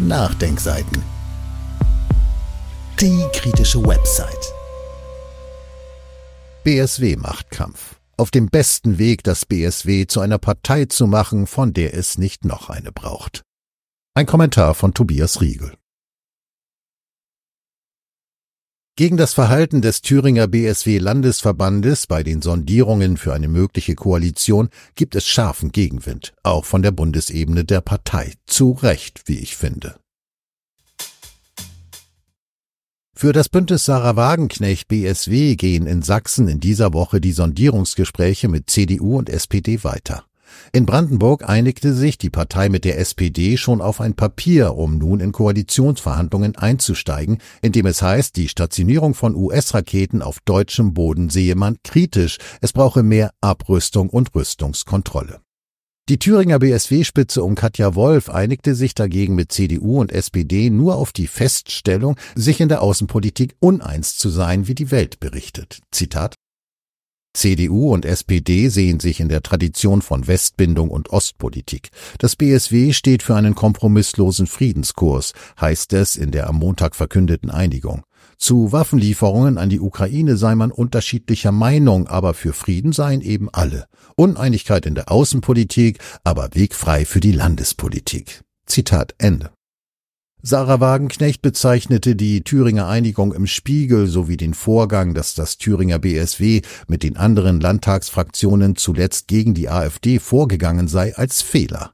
Nachdenkseiten. Die kritische Website. BSW-Machtkampf. Auf dem besten Weg, das BSW zu einer Partei zu machen, von der es nicht noch eine braucht. Ein Kommentar von Tobias Riegel. Gegen das Verhalten des Thüringer BSW Landesverbandes bei den Sondierungen für eine mögliche Koalition gibt es scharfen Gegenwind, auch von der Bundesebene der Partei. Zu Recht, wie ich finde. Für das Bündnis Sarah Wagenknecht BSW gehen in Sachsen in dieser Woche die Sondierungsgespräche mit CDU und SPD weiter. In Brandenburg einigte sich die Partei mit der SPD schon auf ein Papier, um nun in Koalitionsverhandlungen einzusteigen, in dem es heißt, die Stationierung von US-Raketen auf deutschem Boden sehe man kritisch, es brauche mehr Abrüstung und Rüstungskontrolle. Die Thüringer BSW-Spitze um Katja Wolf einigte sich dagegen mit CDU und SPD nur auf die Feststellung, sich in der Außenpolitik uneins zu sein, wie die Welt berichtet. Zitat CDU und SPD sehen sich in der Tradition von Westbindung und Ostpolitik. Das BSW steht für einen kompromisslosen Friedenskurs, heißt es in der am Montag verkündeten Einigung. Zu Waffenlieferungen an die Ukraine sei man unterschiedlicher Meinung, aber für Frieden seien eben alle. Uneinigkeit in der Außenpolitik, aber wegfrei für die Landespolitik. Zitat Ende. Sarah Wagenknecht bezeichnete die Thüringer Einigung im Spiegel sowie den Vorgang, dass das Thüringer BSW mit den anderen Landtagsfraktionen zuletzt gegen die AfD vorgegangen sei, als Fehler.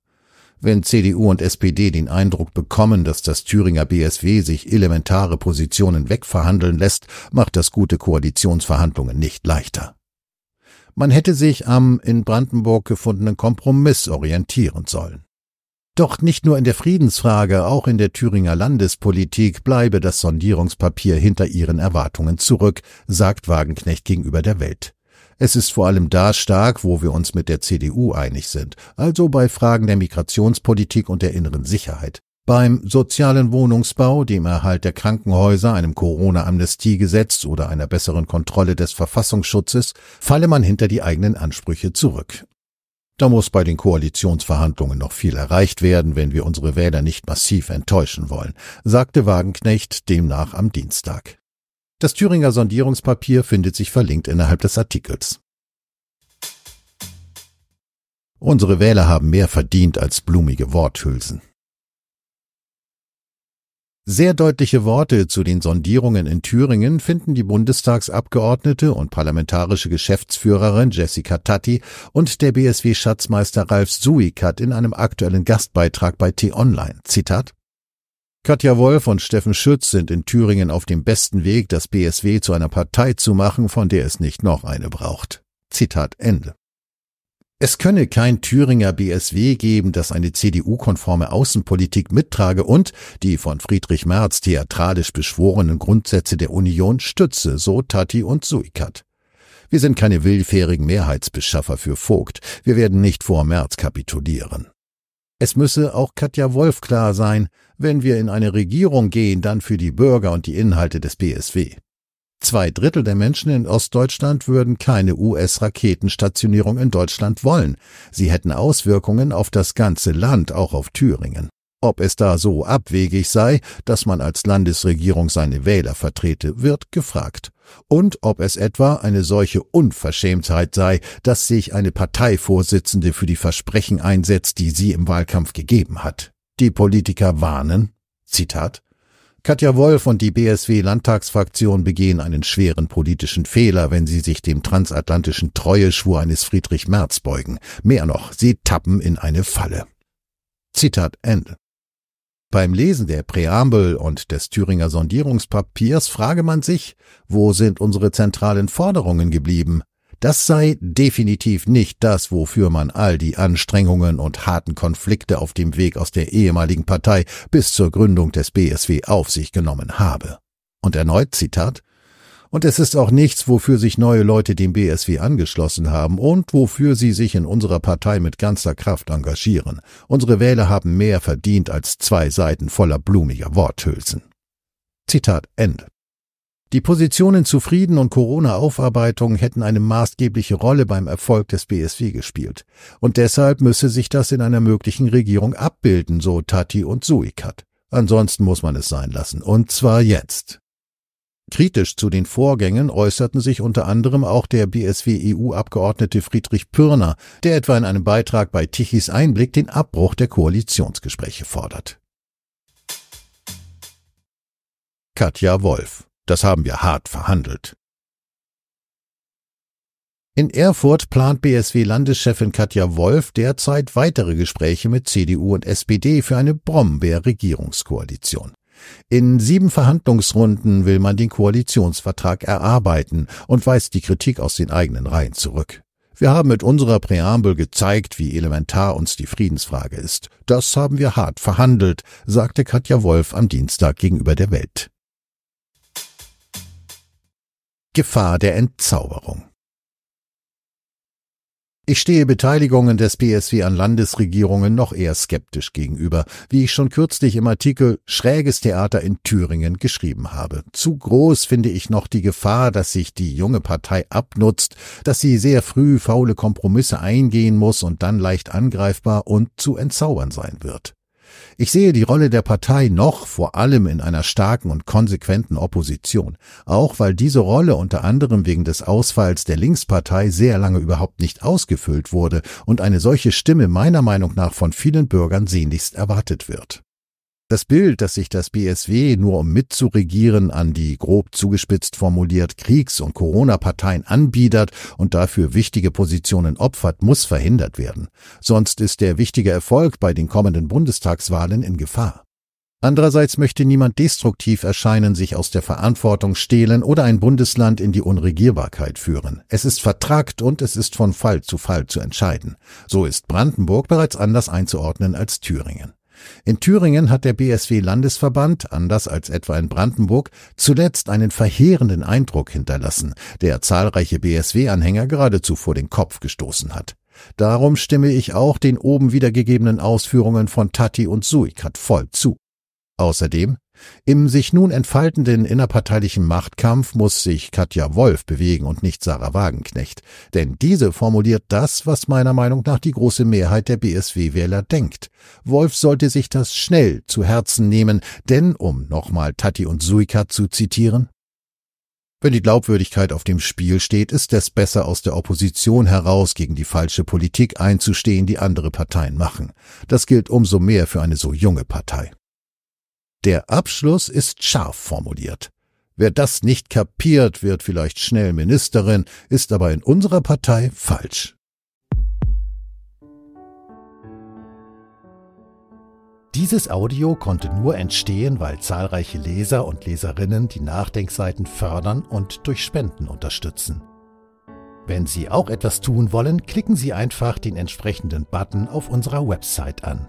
Wenn CDU und SPD den Eindruck bekommen, dass das Thüringer BSW sich elementare Positionen wegverhandeln lässt, macht das gute Koalitionsverhandlungen nicht leichter. Man hätte sich am in Brandenburg gefundenen Kompromiss orientieren sollen. Doch nicht nur in der Friedensfrage, auch in der Thüringer Landespolitik bleibe das Sondierungspapier hinter ihren Erwartungen zurück, sagt Wagenknecht gegenüber der Welt. Es ist vor allem da stark, wo wir uns mit der CDU einig sind, also bei Fragen der Migrationspolitik und der inneren Sicherheit. Beim sozialen Wohnungsbau, dem Erhalt der Krankenhäuser, einem Corona-Amnestiegesetz oder einer besseren Kontrolle des Verfassungsschutzes, falle man hinter die eigenen Ansprüche zurück. Da muss bei den Koalitionsverhandlungen noch viel erreicht werden, wenn wir unsere Wähler nicht massiv enttäuschen wollen, sagte Wagenknecht demnach am Dienstag. Das Thüringer Sondierungspapier findet sich verlinkt innerhalb des Artikels. Unsere Wähler haben mehr verdient als blumige Worthülsen. Sehr deutliche Worte zu den Sondierungen in Thüringen finden die Bundestagsabgeordnete und parlamentarische Geschäftsführerin Jessica Tatti und der BSW-Schatzmeister Ralf Suikat in einem aktuellen Gastbeitrag bei T-Online. Zitat Katja Wolf und Steffen Schütz sind in Thüringen auf dem besten Weg, das BSW zu einer Partei zu machen, von der es nicht noch eine braucht. Zitat Ende. Es könne kein Thüringer BSW geben, das eine CDU-konforme Außenpolitik mittrage und die von Friedrich Merz theatralisch beschworenen Grundsätze der Union stütze, so Tati und Suikat. Wir sind keine willfährigen Mehrheitsbeschaffer für Vogt. Wir werden nicht vor März kapitulieren. Es müsse auch Katja Wolf klar sein, wenn wir in eine Regierung gehen, dann für die Bürger und die Inhalte des BSW. Zwei Drittel der Menschen in Ostdeutschland würden keine US-Raketenstationierung in Deutschland wollen. Sie hätten Auswirkungen auf das ganze Land, auch auf Thüringen. Ob es da so abwegig sei, dass man als Landesregierung seine Wähler vertrete, wird gefragt. Und ob es etwa eine solche Unverschämtheit sei, dass sich eine Parteivorsitzende für die Versprechen einsetzt, die sie im Wahlkampf gegeben hat. Die Politiker warnen, Zitat, Katja Wolf und die BSW-Landtagsfraktion begehen einen schweren politischen Fehler, wenn sie sich dem transatlantischen Treueschwur eines Friedrich Merz beugen. Mehr noch, sie tappen in eine Falle. Zitat Ende. Beim Lesen der Präambel und des Thüringer Sondierungspapiers frage man sich, wo sind unsere zentralen Forderungen geblieben? Das sei definitiv nicht das, wofür man all die Anstrengungen und harten Konflikte auf dem Weg aus der ehemaligen Partei bis zur Gründung des BSW auf sich genommen habe. Und erneut Zitat und es ist auch nichts, wofür sich neue Leute dem BSW angeschlossen haben und wofür sie sich in unserer Partei mit ganzer Kraft engagieren. Unsere Wähler haben mehr verdient als zwei Seiten voller blumiger Worthülsen. Zitat Ende. Die Positionen zu Frieden und Corona-Aufarbeitung hätten eine maßgebliche Rolle beim Erfolg des BSW gespielt. Und deshalb müsse sich das in einer möglichen Regierung abbilden, so Tati und Suikat. Ansonsten muss man es sein lassen. Und zwar jetzt. Kritisch zu den Vorgängen äußerten sich unter anderem auch der BSW-EU-Abgeordnete Friedrich Pürner, der etwa in einem Beitrag bei Tichys Einblick den Abbruch der Koalitionsgespräche fordert. Katja Wolf das haben wir hart verhandelt. In Erfurt plant BSW-Landeschefin Katja Wolf derzeit weitere Gespräche mit CDU und SPD für eine Brombeer-Regierungskoalition. In sieben Verhandlungsrunden will man den Koalitionsvertrag erarbeiten und weist die Kritik aus den eigenen Reihen zurück. Wir haben mit unserer Präambel gezeigt, wie elementar uns die Friedensfrage ist. Das haben wir hart verhandelt, sagte Katja Wolf am Dienstag gegenüber der Welt. Gefahr der Entzauberung. Ich stehe Beteiligungen des BSW an Landesregierungen noch eher skeptisch gegenüber, wie ich schon kürzlich im Artikel Schräges Theater in Thüringen geschrieben habe. Zu groß finde ich noch die Gefahr, dass sich die junge Partei abnutzt, dass sie sehr früh faule Kompromisse eingehen muss und dann leicht angreifbar und zu entzaubern sein wird. Ich sehe die Rolle der Partei noch vor allem in einer starken und konsequenten Opposition, auch weil diese Rolle unter anderem wegen des Ausfalls der Linkspartei sehr lange überhaupt nicht ausgefüllt wurde und eine solche Stimme meiner Meinung nach von vielen Bürgern sehnlichst erwartet wird. Das Bild, dass sich das BSW nur um mitzuregieren an die grob zugespitzt formuliert Kriegs- und Corona-Parteien anbiedert und dafür wichtige Positionen opfert, muss verhindert werden. Sonst ist der wichtige Erfolg bei den kommenden Bundestagswahlen in Gefahr. Andererseits möchte niemand destruktiv erscheinen, sich aus der Verantwortung stehlen oder ein Bundesland in die Unregierbarkeit führen. Es ist vertragt und es ist von Fall zu Fall zu entscheiden. So ist Brandenburg bereits anders einzuordnen als Thüringen. In Thüringen hat der BSW Landesverband, anders als etwa in Brandenburg, zuletzt einen verheerenden Eindruck hinterlassen, der zahlreiche BSW-Anhänger geradezu vor den Kopf gestoßen hat. Darum stimme ich auch den oben wiedergegebenen Ausführungen von Tati und Suikat voll zu. Außerdem im sich nun entfaltenden innerparteilichen Machtkampf muss sich Katja Wolf bewegen und nicht Sarah Wagenknecht, denn diese formuliert das, was meiner Meinung nach die große Mehrheit der BSW-Wähler denkt. Wolf sollte sich das schnell zu Herzen nehmen, denn, um nochmal Tati und Suika zu zitieren, wenn die Glaubwürdigkeit auf dem Spiel steht, ist es besser, aus der Opposition heraus gegen die falsche Politik einzustehen, die andere Parteien machen. Das gilt umso mehr für eine so junge Partei. Der Abschluss ist scharf formuliert. Wer das nicht kapiert, wird vielleicht schnell Ministerin, ist aber in unserer Partei falsch. Dieses Audio konnte nur entstehen, weil zahlreiche Leser und Leserinnen die Nachdenkseiten fördern und durch Spenden unterstützen. Wenn Sie auch etwas tun wollen, klicken Sie einfach den entsprechenden Button auf unserer Website an.